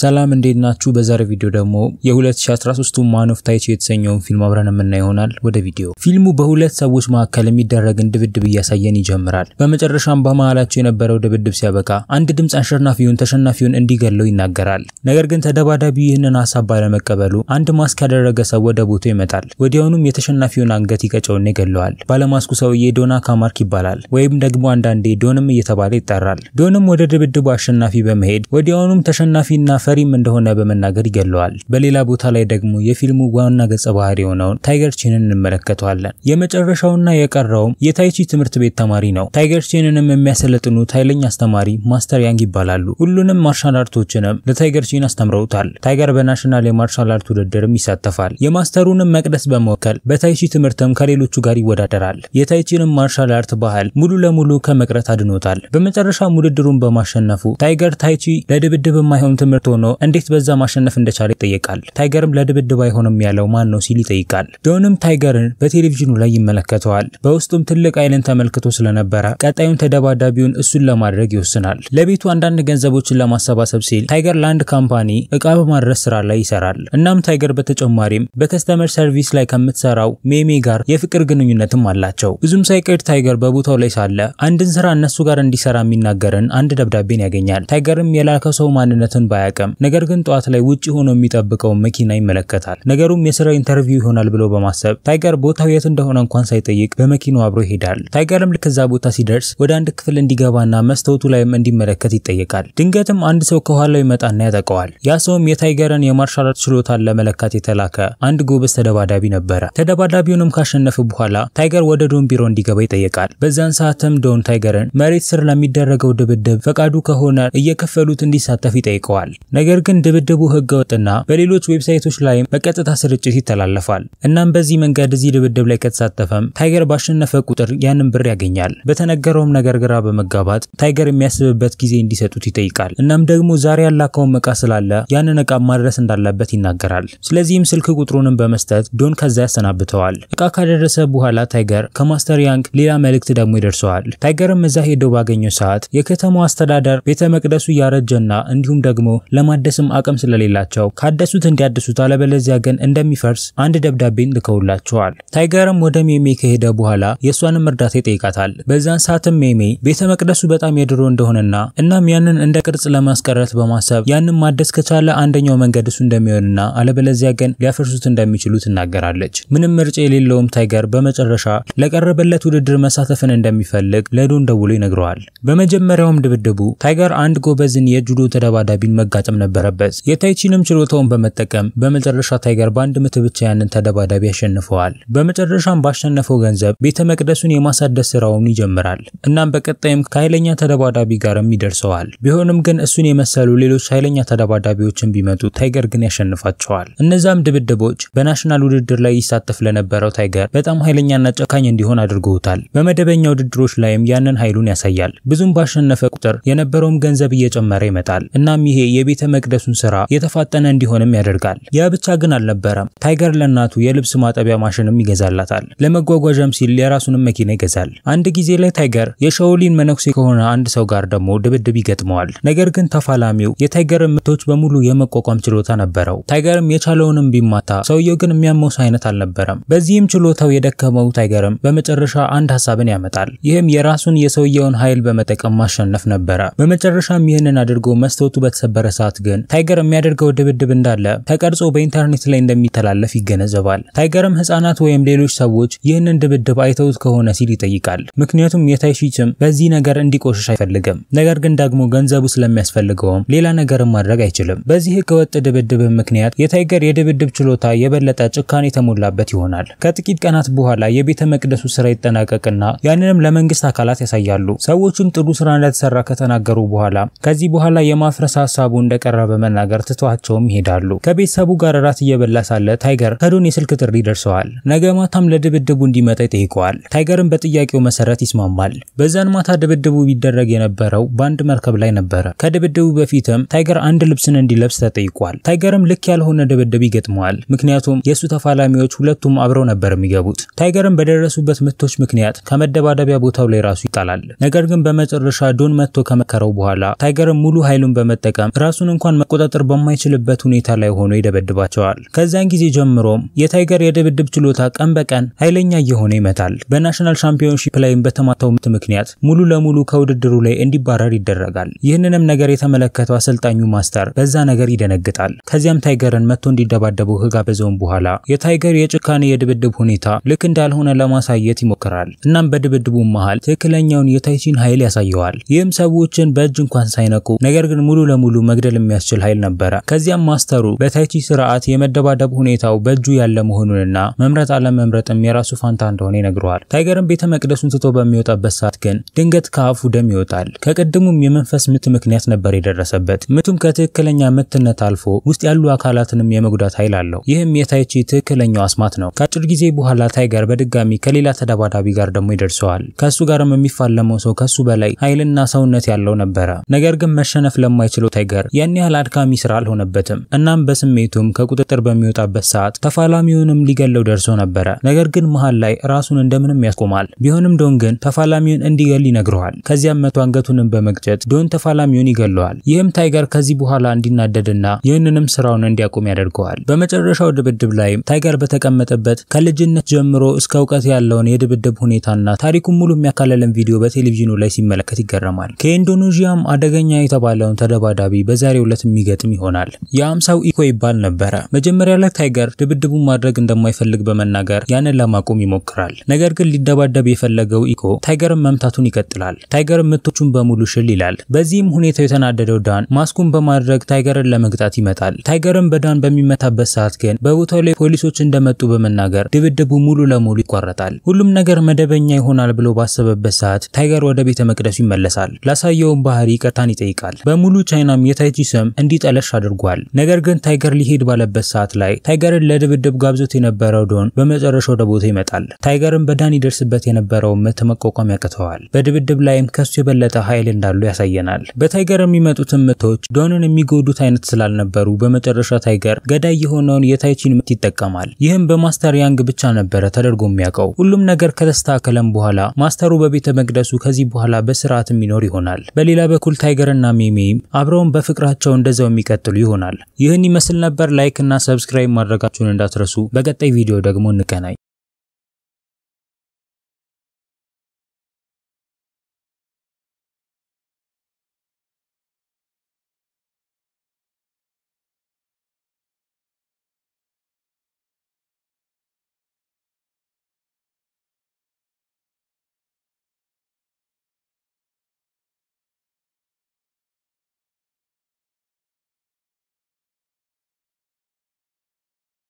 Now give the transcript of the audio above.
ሰላም እንዴት ናችሁ? በዛሬ ቪዲዮ ደግሞ የ2013 ማን ኦፍ ታይቺ የተሰኘውን ፊልም አብረን የምናይ ይሆናል። ወደ ቪዲዮ። ፊልሙ በሁለት ሰዎች መካከል የሚደረግን ድብድብ እያሳየን ይጀምራል። በመጨረሻም በመሃላቸው የነበረው ድብድብ ሲያበቃ አንድ ድምፅ አሸናፊውን ተሸናፊውን እንዲገለው ይናገራል። ነገር ግን ተደባዳቢው ይህንን ሀሳብ ባለመቀበሉ አንድ ማስክ ያደረገ ሰው ወደ ቦታው ይመጣል። ወዲያውኑም የተሸናፊውን አንገት ይቀጨውና ይገለዋል። ባለማስኩ ሰውዬ ዶና ካማርክ ይባላል፣ ወይም ደግሞ አንዳንዴ ዶንም እየተባለ ይጠራል። ዶንም ወደ ድብድቡ አሸናፊ በመሄድ ወዲያውኑም ተሸናፊና ፈሪም እንደሆነ በመናገር ይገለዋል። በሌላ ቦታ ላይ ደግሞ የፊልሙ ዋና ገጸ ባህሪ የሆነውን ታይገር ቺንን እንመለከተዋለን። የመጨረሻውና የቀረውም የታይቺ ትምህርት ቤት ተማሪ ነው። ታይገር ቺንንም የሚያሰለጥኑት ኃይለኛ አስተማሪ ማስተር ያንግ ይባላሉ። ሁሉንም ማርሻል አርቶችንም ለታይገር ቺን አስተምረውታል። ታይገር በናሽናል የማርሻል አርት ውድድርም ይሳተፋል። የማስተሩንም መቅደስ በመወከል በታይቺ ትምህርትም ከሌሎቹ ጋር ይወዳደራል። የታይቺንም ማርሻል አርት ባህል ሙሉ ለሙሉ ከመቅረት አድኖታል። በመጨረሻም ውድድሩን በማሸነፉ ታይገር ታይቺ ለድብድብ የማይሆን ትምህርት ሆኖ እንዴት በዛ ማሸነፍ እንደቻለ ይጠየቃል። ታይገርም ለድብድብ አይሆንም ያለው ማን ነው ሲል ይጠይቃል። ዶንም ታይገርን በቴሌቪዥኑ ላይ ይመለከተዋል። በውስጡም ትልቅ ኃይልን ተመልክቶ ስለነበረ ቀጣዩን ተደባዳቢውን እሱን ለማድረግ ይወስናል። ለቤቱ አንዳንድ ገንዘቦችን ለማሰባሰብ ሲል ታይገር ለአንድ ካምፓኒ እቃ በማድረስ ስራ ላይ ይሰራል። እናም ታይገር በተጨማሪም በከስተመር ሰርቪስ ላይ ከምትሰራው ሜሜ ጋር የፍቅር ግንኙነትም አላቸው። ብዙም ሳይቀር ታይገር በቦታው ላይ ሳለ አንድን ስራ እነሱ ጋር እንዲሰራ የሚናገርን አንድ ደብዳቤን ያገኛል። ታይገርም የላከ ሰው ማንነትን ባያቅ በመጠቀም ነገር ግን ጠዋት ላይ ውጭ ሆኖ የሚጠብቀውን መኪና ይመለከታል። ነገሩም የስራ ኢንተርቪው ይሆናል ብሎ በማሰብ ታይገር ቦታው የት እንደሆነ እንኳን ሳይጠይቅ በመኪናው አብሮ ይሄዳል። ታይገርም ልክ እዛ ቦታ ሲደርስ ወደ አንድ ክፍል እንዲገባና መስታወቱ ላይም እንዲመለከት ይጠየቃል። ድንገትም አንድ ሰው ከኋላው ይመጣና ያጠቀዋል። ያ ሰውም የታይገርን የማርሻል አርት ችሎታን ለመለካት የተላከ አንድ ጎበዝ ተደባዳቢ ነበረ። ተደባዳቢውንም ካሸነፈ በኋላ ታይገር ወደ ዶን ቢሮ እንዲገባ ይጠየቃል። በዛን ሰዓትም ዶን ታይገርን መሬት ስር ለሚደረገው ድብድብ ፈቃዱ ከሆነ እየከፈሉት እንዲሳተፍ ይጠይቀዋል። ነገር ግን ድብድቡ ህገወጥና በሌሎች ዌብሳይቶች ላይም በቀጥታ ስርጭት ይተላለፋል። እናም በዚህ መንገድ እዚህ ድብድብ ላይ ከተሳተፈም ታይገር ባሸነፈ ቁጥር ያንን ብር ያገኛል። በተነገረውም ነገር ግራ በመጋባት ታይገር የሚያስብበት ጊዜ እንዲሰጡት ይጠይቃል። እናም ደግሞ ዛሬ ያላከውም እቃ ስላለ ያንን እቃ ማድረስ እንዳለበት ይናገራል። ስለዚህም ስልክ ቁጥሩንም በመስጠት ዶን ከዛ ያሰናብተዋል። እቃ ካደረሰ በኋላ ታይገር ከማስተር ያንግ ሌላ መልእክት ደግሞ ይደርሰዋል። ታይገርም እዛ ሄዶ ባገኘው ሰዓት የከተማው አስተዳደር ቤተ መቅደሱ እያረጀና እንዲሁም ደግሞ ለማደስም አቅም ስለሌላቸው ካደሱት እንዲያድሱት አለበለዚያ ግን እንደሚፈርስ አንድ ደብዳቤን ልከውላቸዋል። ታይገርም ወደ ሜሜ ከሄደ በኋላ የእሷንም እርዳታ ይጠይቃታል። በዛን ሰዓትም ሜሜ ቤተ መቅደሱ በጣም የድሮ እንደሆነና እናም ያንን እንደ ቅርጽ ለማስቀረት በማሰብ ያንን ማደስ ከቻለ አንደኛው መንገድ እሱ እንደሚሆንና አለበለዚያ ግን ሊያፈርሱት እንደሚችሉ ትናገራለች። ምንም ምርጫ የሌለውም ታይገር በመጨረሻ ለቀረበለት ውድድር መሳተፍን እንደሚፈልግ ለዶን ደውሎ ይነግረዋል። በመጀመሪያውም ድብድቡ ታይገር አንድ ጎበዝን የጁዶ ተደባዳቢን መጋ መቀመጥም ነበረበት። የታይቺንም ችሎታውን በመጠቀም በመጨረሻ ታይገር በአንድ ምት ብቻ ያንን ተደባዳቢ ያሸንፈዋል። በመጨረሻም ባሸነፈው ገንዘብ ቤተ መቅደሱን የማሳደስ ስራውን ይጀምራል። እናም በቀጣይም ከኃይለኛ ተደባዳቢ ጋርም ይደርሰዋል። ቢሆንም ግን እሱን የመሰሉ ሌሎች ኃይለኛ ተደባዳቢዎችን ቢመጡ ታይገር ግን ያሸንፋቸዋል። እነዛም ድብድቦች በናሽናል ውድድር ላይ ይሳተፍ ለነበረው ታይገር በጣም ኃይለኛና ጨካኝ እንዲሆን አድርገውታል። በመደበኛ ውድድሮች ላይም ያንን ኃይሉን ያሳያል። ብዙም ባሸነፈ ቁጥር የነበረውም ገንዘብ እየጨመረ ይመጣል። እናም ይሄ የቤ የቤተ መቅደሱን ስራ የተፋጠነ እንዲሆንም ያደርጋል። ያ ብቻ ግን አልነበረም። ታይገር ለእናቱ የልብስ ማጠቢያ ማሽንም ይገዛላታል። ለመጓጓዣም ሲል የራሱንም መኪና ይገዛል። አንድ ጊዜ ላይ ታይገር የሸውሊን መነኩሴ ከሆነ አንድ ሰው ጋር ደግሞ ድብድብ ይገጥመዋል። ነገር ግን ተፋላሚው የታይገር ምቶች በሙሉ የመቋቋም ችሎታ ነበረው። ታይገርም የቻለውንም ቢማታ ሰውየው ግን የሚያመውስ አይነት አልነበረም። በዚህም ችሎታው የደከመው ታይገርም በመጨረሻ አንድ ሀሳብን ያመጣል። ይህም የራሱን የሰውየውን ኃይል በመጠቀም ማሸነፍ ነበረ። በመጨረሻም ይህንን አድርጎ መስታወቱ በተሰበረ ሰዓት ግን ታይገር የሚያደርገው ድብድብ እንዳለ ተቀርጾ በኢንተርኔት ላይ እንደሚተላለፍ ይገነዘባል። ታይገርም ህጻናት ወይም ሌሎች ሰዎች ይህንን ድብድብ አይተውት ከሆነ ሲል ይጠይቃል። ምክንያቱም የታይሺ ጭም በዚህ ነገር እንዲቆሽሽ አይፈልግም። ነገር ግን ደግሞ ገንዘቡ ስለሚያስፈልገውም ሌላ ነገርም ማድረግ አይችልም። በዚህ ህገወጥ ድብድብ ምክንያት የታይገር የድብድብ ችሎታ የበለጠ ጭካኔ የተሞላበት ይሆናል። ከጥቂት ቀናት በኋላ የቤተ መቅደሱ ስራ ይጠናቀቅና ያንንም ለመንግስት አካላት ያሳያሉ። ሰዎቹም ጥሩ ስራ እንደተሰራ ከተናገሩ በኋላ ከዚህ በኋላ የማፍረስ ሀሳቡ እንደ እንደቀረበ መናገር ትቷቸውም ይሄዳሉ። ከቤተሰቡ ጋር እራት እየበላ ሳለ ታይገር ከዶን የስልክ ጥሪ ደርሰዋል። ነገ ማታም ለድብድቡ እንዲመጣ ይጠይቀዋል። ታይገርም በጥያቄው መሰረት ይስማማል። በዛን ማታ ድብድቡ ቢደረግ የነበረው በአንድ መርከብ ላይ ነበረ። ከድብድቡ በፊትም ታይገር አንድ ልብስን እንዲለብስ ተጠይቋል። ታይገርም ልክ ያልሆነ ድብድብ ይገጥመዋል። ምክንያቱም የእሱ ተፋላሚዎች ሁለቱም አብረው ነበር የሚገቡት። ታይገርም በደረሱበት ምቶች ምክንያት ከመደባደቢያ ቦታው ላይ ራሱ ይጣላል። ነገር ግን በመጨረሻ ዶን መጥቶ ከመከረው በኋላ ታይገርም ሙሉ ኃይሉን በመጠቀም ራሱ ራሱን እንኳን መቆጣጠር በማይችልበት ሁኔታ ላይ ሆኖ ይደበድባቸዋል። ከዚያን ጊዜ ጀምሮም የታይገር የድብድብ ችሎታ ቀን በቀን ኃይለኛ እየሆነ ይመጣል። በናሽናል ሻምፒዮንሺፕ ላይም በተማታው ምት ምክንያት ሙሉ ለሙሉ ከውድድሩ ላይ እንዲባረር ይደረጋል። ይህንንም ነገር የተመለከተው አሰልጣኙ ማስተር በዛ ነገር ይደነግጣል። ከዚያም ታይገርን መጥቶ እንዲደባደቡ ከጋበዘውም በኋላ የታይገር የጭካኔ የድብድብ ሁኔታ ልክ እንዳልሆነ ለማሳየት ይሞክራል። እናም በድብድቡ መሃል ትክክለኛውን የታይቺን ኃይል ያሳየዋል። ይህም ሰዎችን በእጅ እንኳን ሳይነቁ ነገር ግን ሙሉ ለሙሉ መግደል እንዲችል የሚያስችል ኃይል ነበረ። ከዚያም ማስተሩ በታይቺ ስርዓት የመደባደብ ሁኔታው በእጁ ያለ መሆኑንና መምረጥ አለመምረጥም የራሱ ፋንታ እንደሆነ ይነግረዋል። ታይገርም ቤተ መቅደሱን ትቶ በሚወጣበት ሰዓት ግን ድንገት ከአፉ ደም ይወጣል። ከቅድሙም የመንፈስ ምት ምክንያት ነበር የደረሰበት። ምቱም ከትክክለኛ ምትነት አልፎ ውስጥ ያሉ አካላትንም የመጉዳት ኃይል አለው። ይህም የታይቺ ትክክለኛው አስማት ነው። ከአጭር ጊዜ በኋላ ታይገር በድጋሚ ከሌላ ተደባዳቢ ጋር ደግሞ ይደርሰዋል። ከእሱ ጋርም የሚፋለመው ሰው ከሱ በላይ ኃይልና ሰውነት ያለው ነበረ። ነገር ግን መሸነፍ ለማይችለው ታይገር ያን ያህል አድካሚ ስራ አልሆነበትም። እናም በስሜቱም ከቁጥጥር በሚወጣበት ሰዓት ተፋላሚውንም ሊገለው ደርሶ ነበረ። ነገር ግን መሃል ላይ ራሱን እንደምንም ያስቆማል። ቢሆንም ዶን ግን ተፋላሚውን እንዲገል ይነግረዋል። ከዚያም መቶ አንገቱንም በመግጨት ዶን ተፋላሚውን ይገለዋል። ይህም ታይገር ከዚህ በኋላ እንዲናደድና ይህንንም ስራውን እንዲያቆም ያደርገዋል። በመጨረሻው ድብድብ ላይም ታይገር በተቀመጠበት ከልጅነት ጀምሮ እስከ እውቀት ያለውን የድብድብ ሁኔታና ታሪኩን ሙሉ የሚያካለለን ቪዲዮ በቴሌቪዥኑ ላይ ሲመለከት ይገረማል። ከኢንዶኔዥያም አደገኛ የተባለውን ተደባዳቢ በዛ በዛሬው ዕለት የሚገጥም ይሆናል። የአምሳው ኢኮ ይባል ነበረ። መጀመሪያ ላይ ታይገር ድብድቡን ማድረግ እንደማይፈልግ በመናገር ያንን ለማቆም ይሞክራል። ነገር ግን ሊደባደብ የፈለገው ኢኮ ታይገርን መምታቱን ይቀጥላል። ታይገር ምቶቹን በሙሉ ሽል ይላል። በዚህም ሁኔታው የተናደደው ዳን ማስኩን በማድረግ ታይገርን ለመግጣት ይመጣል። ታይገርን በዳን በሚመታበት ሰዓት ግን በቦታው ላይ ፖሊሶች እንደመጡ በመናገር ድብድቡ ሙሉ ለሙሉ ይቋረጣል። ሁሉም ነገር መደበኛ ይሆናል ብሎ ባሰበበት ሰዓት ታይገር ወደ ቤተ መቅደሱ ይመለሳል። ላሳየውን ባህሪ ይቅርታን ይጠይቃል። በሙሉ ቻይናም የታይ በተጎጂ ስም እንዲጠለሽ አድርጓል። ነገር ግን ታይገር ሊሄድ ባለበት ሰዓት ላይ ታይገርን ለድብድብ ጋብዞት የነበረው ዶን በመጨረሻ ወደ ቦታ ይመጣል። ታይገርን በዳን ይደርስበት የነበረውን ምት መቋቋም ያቅተዋል። በድብድብ ላይም ከሱ የበለጠ ኃይል እንዳሉ ያሳየናል። በታይገር የሚመጡትን ምቶች ዶንን የሚጎዱት አይነት ስላልነበሩ በመጨረሻ ታይገር ገዳይ የሆነውን የታይቺን ምት ይጠቀማል። ይህም በማስተር ያንግ ብቻ ነበረ ተደርጎ የሚያውቀው። ሁሉም ነገር ከተስተካከለም በኋላ ማስተሩ በቤተ መቅደሱ ከዚህ በኋላ በስርዓት የሚኖር ይሆናል። በሌላ በኩል ታይገርና ሚሚም አብረውን በፍቅር ፍቅራቸው እንደዛው የሚቀጥሉ ይሆናል። ይህን ይመስል ነበር። ላይክ እና ሰብስክራይብ ማድረጋችሁን እንዳትረሱ። በቀጣይ ቪዲዮ ደግሞ እንገናኝ።